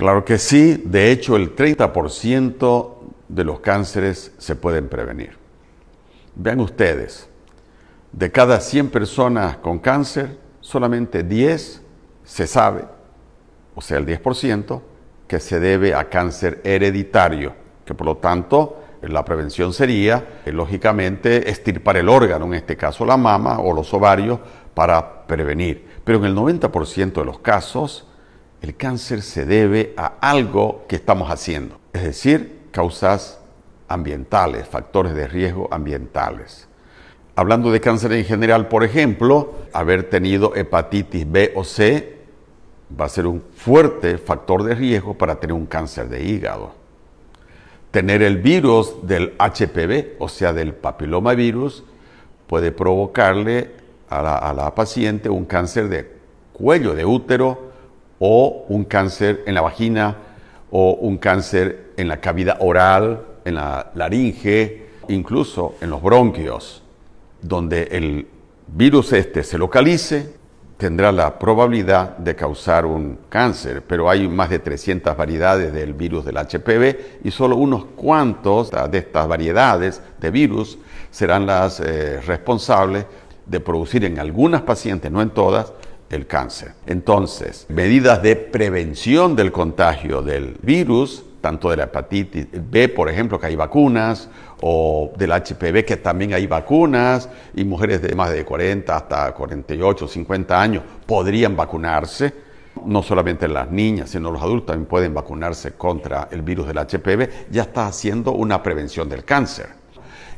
Claro que sí, de hecho el 30% de los cánceres se pueden prevenir. Vean ustedes, de cada 100 personas con cáncer, solamente 10 se sabe, o sea, el 10%, que se debe a cáncer hereditario, que por lo tanto la prevención sería, eh, lógicamente, estirpar el órgano, en este caso la mama o los ovarios, para prevenir. Pero en el 90% de los casos, el cáncer se debe a algo que estamos haciendo, es decir, causas ambientales, factores de riesgo ambientales. Hablando de cáncer en general, por ejemplo, haber tenido hepatitis B o C va a ser un fuerte factor de riesgo para tener un cáncer de hígado. Tener el virus del HPV, o sea, del papilomavirus, puede provocarle a la, a la paciente un cáncer de cuello de útero, o un cáncer en la vagina o un cáncer en la cavidad oral, en la laringe, incluso en los bronquios, donde el virus este se localice, tendrá la probabilidad de causar un cáncer, pero hay más de 300 variedades del virus del HPV y solo unos cuantos de estas variedades de virus serán las eh, responsables de producir en algunas pacientes, no en todas, el cáncer. Entonces, medidas de prevención del contagio del virus, tanto de la hepatitis B, por ejemplo, que hay vacunas, o del HPV, que también hay vacunas, y mujeres de más de 40 hasta 48, 50 años podrían vacunarse no solamente las niñas, sino los adultos también pueden vacunarse contra el virus del HPV, ya está haciendo una prevención del cáncer.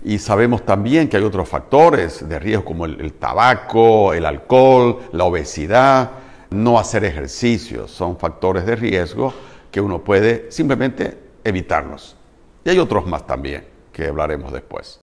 Y sabemos también que hay otros factores de riesgo como el, tabaco, el alcohol, la obesidad, no hacer ejercicio. Son factores de riesgo que uno puede simplemente evitarlos. Y hay otros más también que hablaremos después.